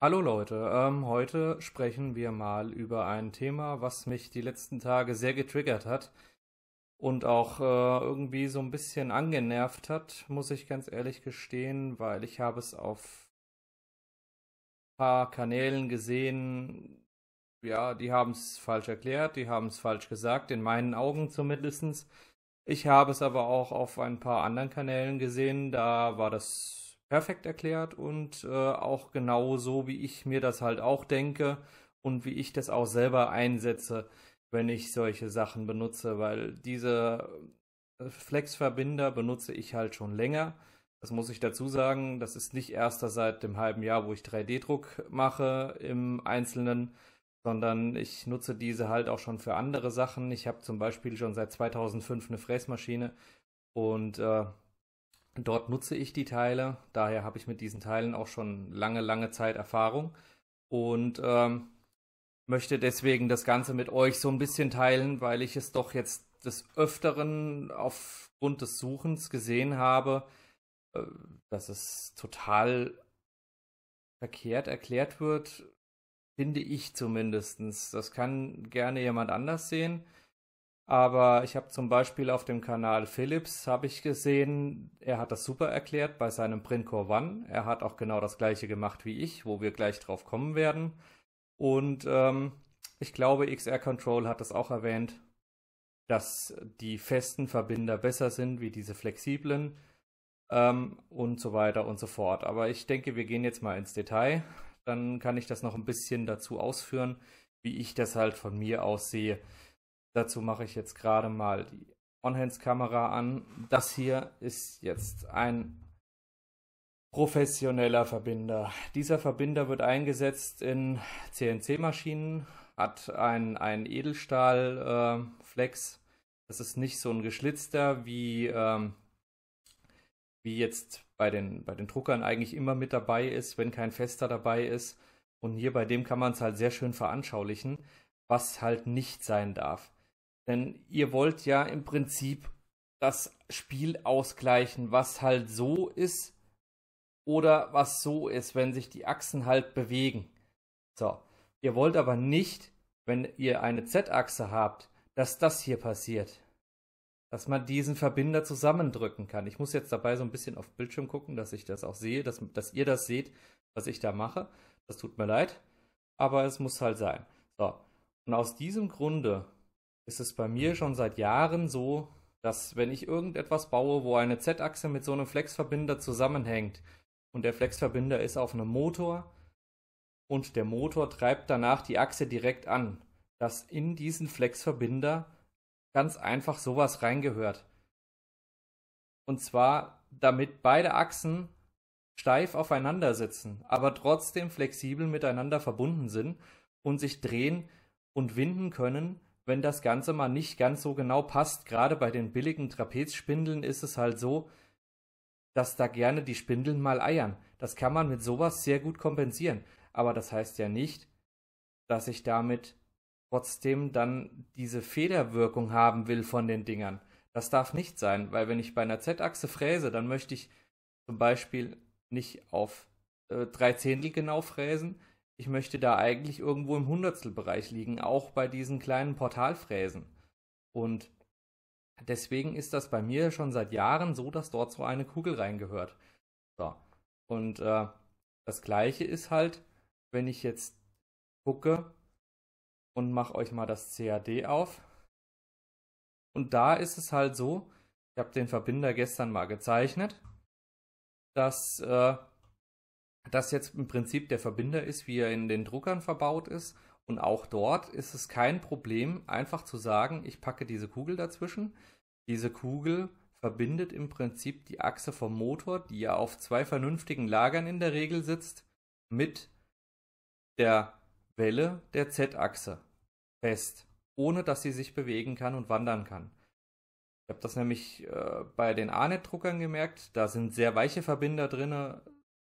Hallo Leute, ähm, heute sprechen wir mal über ein Thema, was mich die letzten Tage sehr getriggert hat und auch äh, irgendwie so ein bisschen angenervt hat, muss ich ganz ehrlich gestehen, weil ich habe es auf ein paar Kanälen gesehen, ja, die haben es falsch erklärt, die haben es falsch gesagt, in meinen Augen zumindest. Ich habe es aber auch auf ein paar anderen Kanälen gesehen, da war das perfekt erklärt und äh, auch genau so, wie ich mir das halt auch denke und wie ich das auch selber einsetze, wenn ich solche Sachen benutze, weil diese Flexverbinder benutze ich halt schon länger. Das muss ich dazu sagen, das ist nicht erster seit dem halben Jahr, wo ich 3D-Druck mache im Einzelnen, sondern ich nutze diese halt auch schon für andere Sachen. Ich habe zum Beispiel schon seit 2005 eine Fräsmaschine und äh, Dort nutze ich die Teile, daher habe ich mit diesen Teilen auch schon lange, lange Zeit Erfahrung und ähm, möchte deswegen das Ganze mit euch so ein bisschen teilen, weil ich es doch jetzt des Öfteren aufgrund des Suchens gesehen habe, äh, dass es total verkehrt erklärt wird, finde ich zumindest. Das kann gerne jemand anders sehen. Aber ich habe zum Beispiel auf dem Kanal Philips habe ich gesehen, er hat das super erklärt bei seinem Printcore One. Er hat auch genau das gleiche gemacht wie ich, wo wir gleich drauf kommen werden. Und ähm, ich glaube, XR Control hat das auch erwähnt, dass die festen Verbinder besser sind wie diese flexiblen ähm, und so weiter und so fort. Aber ich denke, wir gehen jetzt mal ins Detail. Dann kann ich das noch ein bisschen dazu ausführen, wie ich das halt von mir aus sehe. Dazu mache ich jetzt gerade mal die On-Hands-Kamera an. Das hier ist jetzt ein professioneller Verbinder. Dieser Verbinder wird eingesetzt in CNC-Maschinen, hat einen, einen Edelstahl-Flex. Ähm, äh, das ist nicht so ein geschlitzter wie, ähm, wie jetzt bei den, bei den Druckern eigentlich immer mit dabei ist, wenn kein fester dabei ist. Und hier bei dem kann man es halt sehr schön veranschaulichen, was halt nicht sein darf. Denn ihr wollt ja im Prinzip das Spiel ausgleichen, was halt so ist oder was so ist, wenn sich die Achsen halt bewegen. So, ihr wollt aber nicht, wenn ihr eine Z-Achse habt, dass das hier passiert. Dass man diesen Verbinder zusammendrücken kann. Ich muss jetzt dabei so ein bisschen auf Bildschirm gucken, dass ich das auch sehe, dass, dass ihr das seht, was ich da mache. Das tut mir leid, aber es muss halt sein. So, und aus diesem Grunde ist es bei mir schon seit Jahren so, dass wenn ich irgendetwas baue, wo eine Z-Achse mit so einem Flexverbinder zusammenhängt und der Flexverbinder ist auf einem Motor und der Motor treibt danach die Achse direkt an, dass in diesen Flexverbinder ganz einfach sowas reingehört. Und zwar, damit beide Achsen steif aufeinander sitzen, aber trotzdem flexibel miteinander verbunden sind und sich drehen und winden können, wenn das Ganze mal nicht ganz so genau passt. Gerade bei den billigen Trapezspindeln ist es halt so, dass da gerne die Spindeln mal eiern. Das kann man mit sowas sehr gut kompensieren. Aber das heißt ja nicht, dass ich damit trotzdem dann diese Federwirkung haben will von den Dingern. Das darf nicht sein, weil wenn ich bei einer Z-Achse fräse, dann möchte ich zum Beispiel nicht auf äh, drei Zehntel genau fräsen, ich möchte da eigentlich irgendwo im Hundertstelbereich liegen, auch bei diesen kleinen Portalfräsen. Und deswegen ist das bei mir schon seit Jahren so, dass dort so eine Kugel reingehört. So. Und äh, das gleiche ist halt, wenn ich jetzt gucke und mache euch mal das CAD auf. Und da ist es halt so, ich habe den Verbinder gestern mal gezeichnet, dass äh, das jetzt im Prinzip der Verbinder ist, wie er in den Druckern verbaut ist. Und auch dort ist es kein Problem, einfach zu sagen, ich packe diese Kugel dazwischen. Diese Kugel verbindet im Prinzip die Achse vom Motor, die ja auf zwei vernünftigen Lagern in der Regel sitzt, mit der Welle der Z-Achse fest, ohne dass sie sich bewegen kann und wandern kann. Ich habe das nämlich äh, bei den Arnet-Druckern gemerkt, da sind sehr weiche Verbinder drin,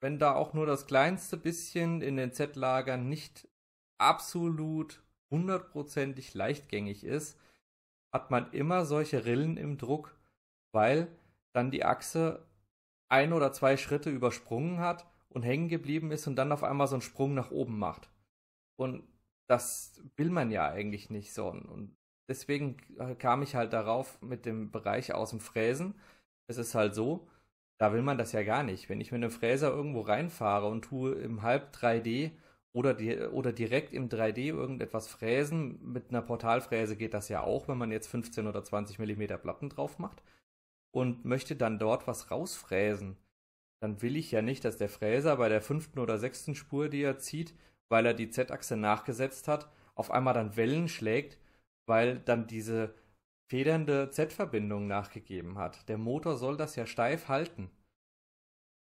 wenn da auch nur das kleinste bisschen in den Z-Lagern nicht absolut hundertprozentig leichtgängig ist, hat man immer solche Rillen im Druck, weil dann die Achse ein oder zwei Schritte übersprungen hat und hängen geblieben ist und dann auf einmal so einen Sprung nach oben macht. Und das will man ja eigentlich nicht so. Und deswegen kam ich halt darauf mit dem Bereich aus dem Fräsen. Es ist halt so, da will man das ja gar nicht. Wenn ich mit einem Fräser irgendwo reinfahre und tue im Halb 3D oder, die, oder direkt im 3D irgendetwas fräsen, mit einer Portalfräse geht das ja auch, wenn man jetzt 15 oder 20 Millimeter Platten drauf macht und möchte dann dort was rausfräsen, dann will ich ja nicht, dass der Fräser bei der fünften oder sechsten Spur, die er zieht, weil er die Z-Achse nachgesetzt hat, auf einmal dann Wellen schlägt, weil dann diese federnde Z-Verbindung nachgegeben hat. Der Motor soll das ja steif halten.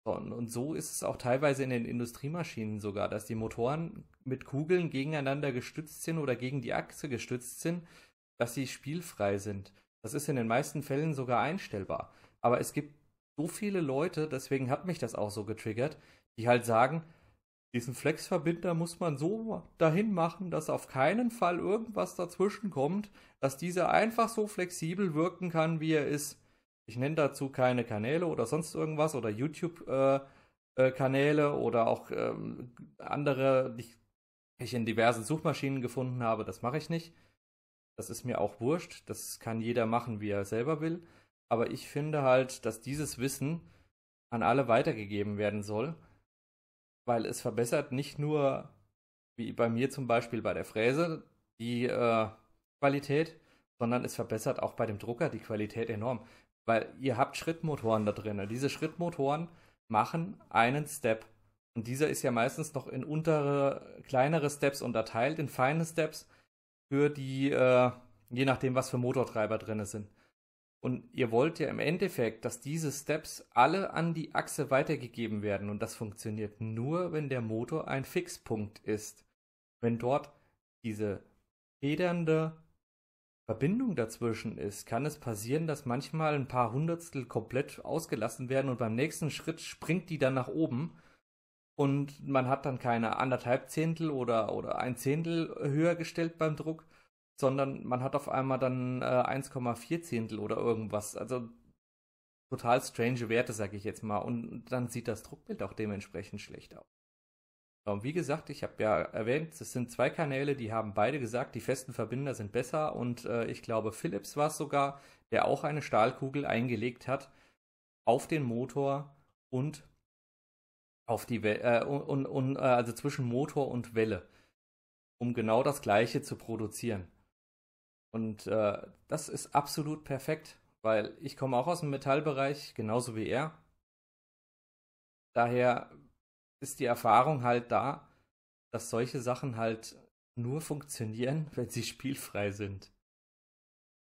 Und so ist es auch teilweise in den Industriemaschinen sogar, dass die Motoren mit Kugeln gegeneinander gestützt sind oder gegen die Achse gestützt sind, dass sie spielfrei sind. Das ist in den meisten Fällen sogar einstellbar. Aber es gibt so viele Leute, deswegen hat mich das auch so getriggert, die halt sagen, diesen Flexverbinder muss man so dahin machen, dass auf keinen Fall irgendwas dazwischen kommt, dass dieser einfach so flexibel wirken kann, wie er ist. Ich nenne dazu keine Kanäle oder sonst irgendwas oder YouTube-Kanäle äh, äh, oder auch ähm, andere, die ich in diversen Suchmaschinen gefunden habe. Das mache ich nicht. Das ist mir auch wurscht. Das kann jeder machen, wie er selber will. Aber ich finde halt, dass dieses Wissen an alle weitergegeben werden soll weil es verbessert nicht nur, wie bei mir zum Beispiel bei der Fräse, die äh, Qualität, sondern es verbessert auch bei dem Drucker die Qualität enorm. Weil ihr habt Schrittmotoren da drin. Diese Schrittmotoren machen einen Step. Und dieser ist ja meistens noch in untere, kleinere Steps unterteilt, in feine Steps für die, äh, je nachdem, was für Motortreiber drin sind. Und ihr wollt ja im Endeffekt, dass diese Steps alle an die Achse weitergegeben werden. Und das funktioniert nur, wenn der Motor ein Fixpunkt ist. Wenn dort diese federnde Verbindung dazwischen ist, kann es passieren, dass manchmal ein paar Hundertstel komplett ausgelassen werden und beim nächsten Schritt springt die dann nach oben und man hat dann keine anderthalb Zehntel oder, oder ein Zehntel höher gestellt beim Druck, sondern man hat auf einmal dann äh, 1,4 Zehntel oder irgendwas. Also total strange Werte, sag ich jetzt mal. Und dann sieht das Druckbild auch dementsprechend schlecht aus. Und wie gesagt, ich habe ja erwähnt, es sind zwei Kanäle, die haben beide gesagt, die festen Verbinder sind besser und äh, ich glaube, Philips war es sogar, der auch eine Stahlkugel eingelegt hat auf den Motor und auf die We äh, und, und, äh, also zwischen Motor und Welle, um genau das gleiche zu produzieren. Und äh, das ist absolut perfekt, weil ich komme auch aus dem Metallbereich, genauso wie er. Daher ist die Erfahrung halt da, dass solche Sachen halt nur funktionieren, wenn sie spielfrei sind.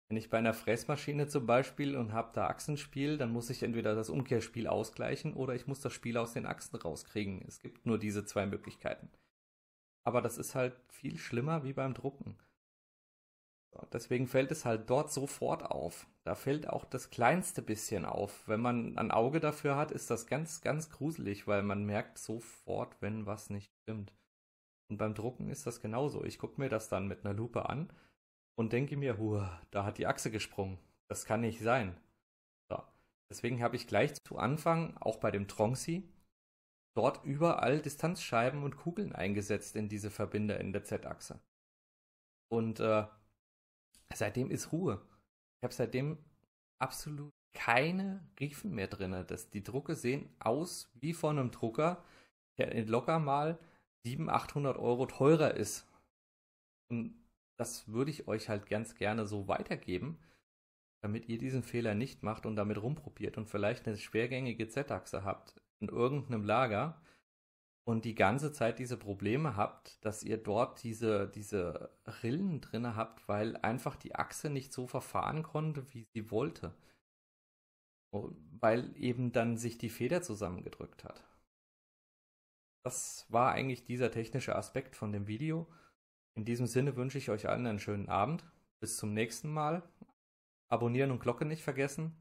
Wenn ich bei einer Fräsmaschine zum Beispiel und habe da Achsenspiel, dann muss ich entweder das Umkehrspiel ausgleichen oder ich muss das Spiel aus den Achsen rauskriegen. Es gibt nur diese zwei Möglichkeiten. Aber das ist halt viel schlimmer wie beim Drucken. Deswegen fällt es halt dort sofort auf. Da fällt auch das kleinste bisschen auf. Wenn man ein Auge dafür hat, ist das ganz, ganz gruselig, weil man merkt sofort, wenn was nicht stimmt. Und beim Drucken ist das genauso. Ich gucke mir das dann mit einer Lupe an und denke mir, hua, da hat die Achse gesprungen. Das kann nicht sein. So. Deswegen habe ich gleich zu Anfang, auch bei dem Tronxi, dort überall Distanzscheiben und Kugeln eingesetzt in diese Verbinder in der Z-Achse. Und äh, seitdem ist Ruhe. Ich habe seitdem absolut keine Riefen mehr drin. Das, die Drucke sehen aus wie von einem Drucker, der locker mal 700, 800 Euro teurer ist. Und das würde ich euch halt ganz gerne so weitergeben, damit ihr diesen Fehler nicht macht und damit rumprobiert und vielleicht eine schwergängige Z-Achse habt in irgendeinem Lager, und die ganze Zeit diese Probleme habt, dass ihr dort diese, diese Rillen drinne habt, weil einfach die Achse nicht so verfahren konnte, wie sie wollte. Oh, weil eben dann sich die Feder zusammengedrückt hat. Das war eigentlich dieser technische Aspekt von dem Video. In diesem Sinne wünsche ich euch allen einen schönen Abend. Bis zum nächsten Mal. Abonnieren und Glocke nicht vergessen.